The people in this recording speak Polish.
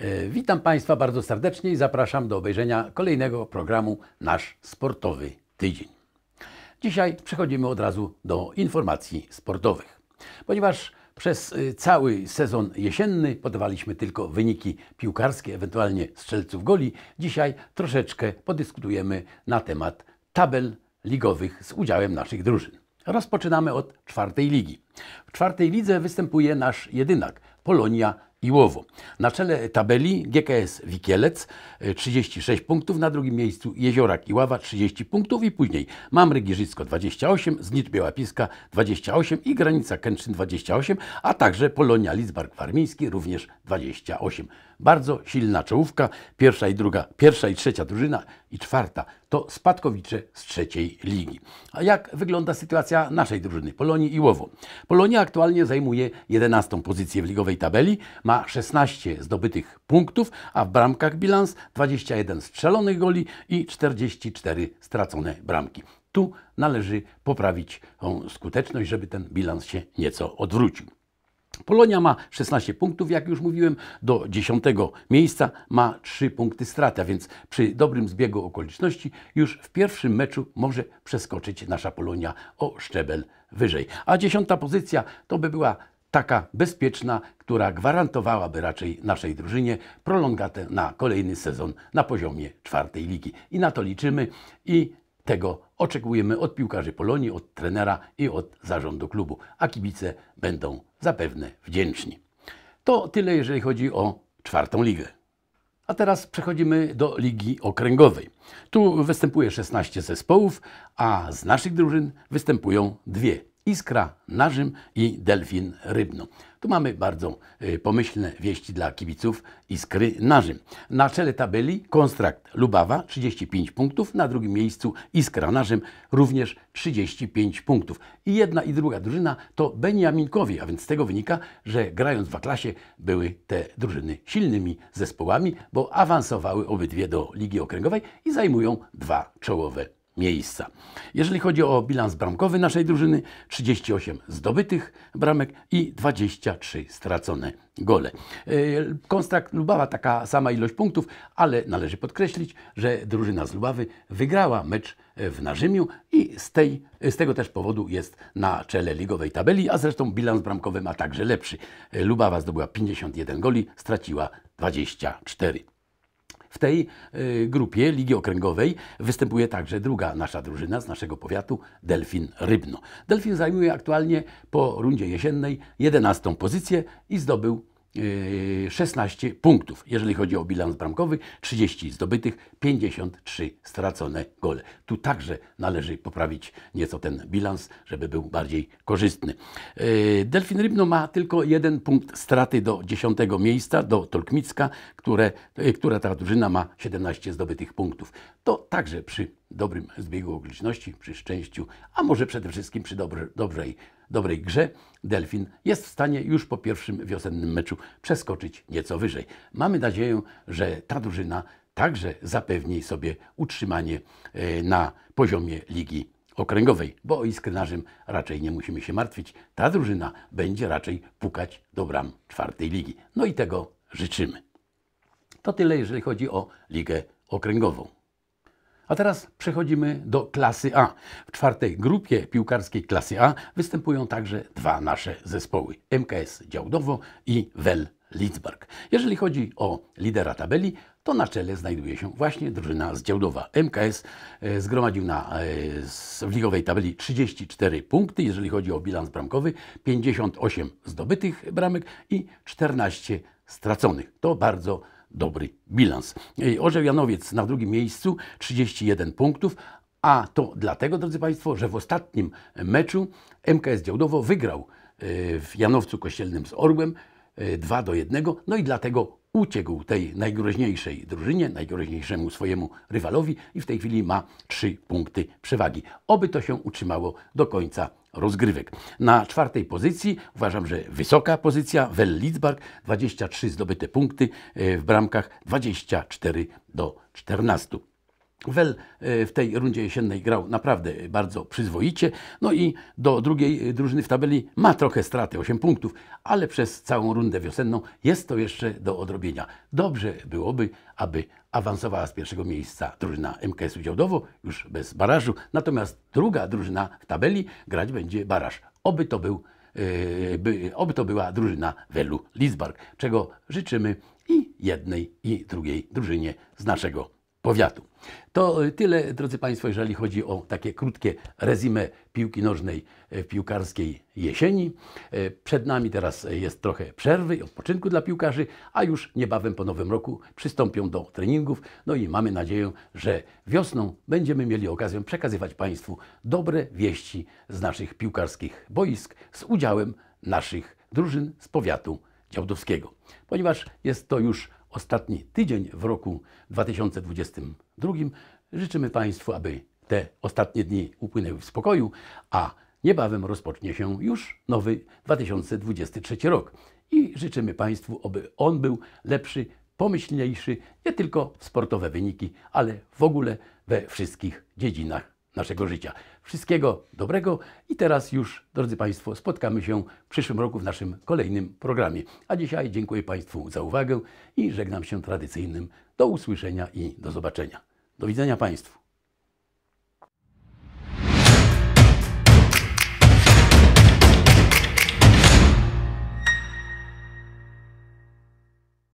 E, witam Państwa bardzo serdecznie i zapraszam do obejrzenia kolejnego programu Nasz Sportowy Tydzień. Dzisiaj przechodzimy od razu do informacji sportowych. Ponieważ przez y, cały sezon jesienny podawaliśmy tylko wyniki piłkarskie, ewentualnie strzelców goli, dzisiaj troszeczkę podyskutujemy na temat tabel ligowych z udziałem naszych drużyn. Rozpoczynamy od czwartej ligi. W czwartej lidze występuje nasz jedynak Polonia Iłowo Na czele tabeli GKS Wikielec 36 e, punktów, na drugim miejscu Jeziorak Iława 30 punktów i później Mamry Giżycko 28, Znicz Białapiska 28 i Granica Kęczyn 28, a także Polonia Lidzbark Warmiński również 28 bardzo silna czołówka, pierwsza i druga, pierwsza i trzecia drużyna i czwarta to spadkowicze z trzeciej ligi. A jak wygląda sytuacja naszej drużyny Polonii i Łowo? Polonia aktualnie zajmuje 11 pozycję w ligowej tabeli, ma 16 zdobytych punktów, a w bramkach bilans 21 strzelonych goli i 44 stracone bramki. Tu należy poprawić skuteczność, żeby ten bilans się nieco odwrócił. Polonia ma 16 punktów, jak już mówiłem, do 10 miejsca ma 3 punkty straty, a więc przy dobrym zbiegu okoliczności już w pierwszym meczu może przeskoczyć nasza Polonia o szczebel wyżej. A 10 pozycja to by była taka bezpieczna, która gwarantowałaby raczej naszej drużynie prolongatę na kolejny sezon na poziomie czwartej ligi. I na to liczymy i tego oczekujemy od piłkarzy Polonii, od trenera i od zarządu klubu, a kibice będą zapewne wdzięczni. To tyle, jeżeli chodzi o czwartą ligę. A teraz przechodzimy do ligi okręgowej. Tu występuje 16 zespołów, a z naszych drużyn występują dwie Iskra Narzym i Delfin Rybno. Tu mamy bardzo y, pomyślne wieści dla kibiców Iskry Narzym. Na czele tabeli Konstrakt Lubawa 35 punktów, na drugim miejscu Iskra Narzym również 35 punktów. I jedna i druga drużyna to Beniaminkowie, a więc z tego wynika, że grając w klasie były te drużyny silnymi zespołami, bo awansowały obydwie do Ligi Okręgowej i zajmują dwa czołowe miejsca. Jeżeli chodzi o bilans bramkowy naszej drużyny, 38 zdobytych bramek i 23 stracone gole. E, Kontrakt Lubawa taka sama ilość punktów, ale należy podkreślić, że drużyna z Lubawy wygrała mecz w Narzymiu i z, tej, z tego też powodu jest na czele ligowej tabeli, a zresztą bilans bramkowy ma także lepszy. E, Lubawa zdobyła 51 goli, straciła 24. W tej y, grupie Ligi Okręgowej występuje także druga nasza drużyna z naszego powiatu, Delfin Rybno. Delfin zajmuje aktualnie po rundzie jesiennej 11 pozycję i zdobył 16 yy, punktów, jeżeli chodzi o bilans bramkowy, 30 zdobytych, 53 stracone gole. Tu także należy poprawić nieco ten bilans, żeby był bardziej korzystny. Yy, Delfin Rybno ma tylko jeden punkt straty do 10 miejsca, do Tolkmicka, które, yy, która ta drużyna ma 17 zdobytych punktów. To także przy dobrym zbiegu okoliczności, przy szczęściu, a może przede wszystkim przy dobrej dobrej grze Delfin jest w stanie już po pierwszym wiosennym meczu przeskoczyć nieco wyżej. Mamy nadzieję, że ta drużyna także zapewni sobie utrzymanie e, na poziomie ligi okręgowej, bo o Iskrynarzym raczej nie musimy się martwić. Ta drużyna będzie raczej pukać do bram czwartej ligi. No i tego życzymy. To tyle, jeżeli chodzi o ligę okręgową. A teraz przechodzimy do klasy A. W czwartej grupie piłkarskiej klasy A występują także dwa nasze zespoły: MKS Działdowo i WEL Lidzbark. Jeżeli chodzi o lidera tabeli, to na czele znajduje się właśnie drużyna z Działdowa. MKS e, zgromadził na, e, w ligowej tabeli 34 punkty, jeżeli chodzi o bilans bramkowy, 58 zdobytych bramek i 14 straconych. To bardzo dobry bilans. Orzeł Janowiec na drugim miejscu 31 punktów, a to dlatego, drodzy Państwo, że w ostatnim meczu MKS Działdowo wygrał e, w Janowcu Kościelnym z Orłem 2 y, do 1, no i dlatego uciekł tej najgroźniejszej drużynie, najgroźniejszemu swojemu rywalowi i w tej chwili ma 3 punkty przewagi. Oby to się utrzymało do końca rozgrywek. Na czwartej pozycji uważam, że wysoka pozycja Well Lidzbark, 23 zdobyte punkty y, w bramkach, 24 do 14. Wel e, w tej rundzie jesiennej grał naprawdę bardzo przyzwoicie. No i do drugiej e, drużyny w tabeli ma trochę straty, 8 punktów, ale przez całą rundę wiosenną jest to jeszcze do odrobienia. Dobrze byłoby, aby awansowała z pierwszego miejsca drużyna MKS Udziałdowo, już bez barażu, natomiast druga drużyna w tabeli grać będzie baraż. Oby to był e, by, oby to była drużyna Welu Lidzbark, czego życzymy i jednej i drugiej drużynie z naszego powiatu. To y, tyle, drodzy Państwo, jeżeli chodzi o takie krótkie rezime piłki nożnej y, w piłkarskiej jesieni. Y, przed nami teraz jest trochę przerwy i odpoczynku dla piłkarzy, a już niebawem po nowym roku przystąpią do treningów. No i mamy nadzieję, że wiosną będziemy mieli okazję przekazywać Państwu dobre wieści z naszych piłkarskich boisk z udziałem naszych drużyn z powiatu działdowskiego. Ponieważ jest to już ostatni tydzień w roku 2022. Życzymy Państwu, aby te ostatnie dni upłynęły w spokoju, a niebawem rozpocznie się już nowy 2023 rok. I życzymy Państwu, aby on był lepszy, pomyślniejszy, nie tylko w sportowe wyniki, ale w ogóle we wszystkich dziedzinach naszego życia. Wszystkiego dobrego i teraz już, drodzy Państwo, spotkamy się w przyszłym roku w naszym kolejnym programie. A dzisiaj dziękuję Państwu za uwagę i żegnam się tradycyjnym do usłyszenia i do zobaczenia. Do widzenia Państwu.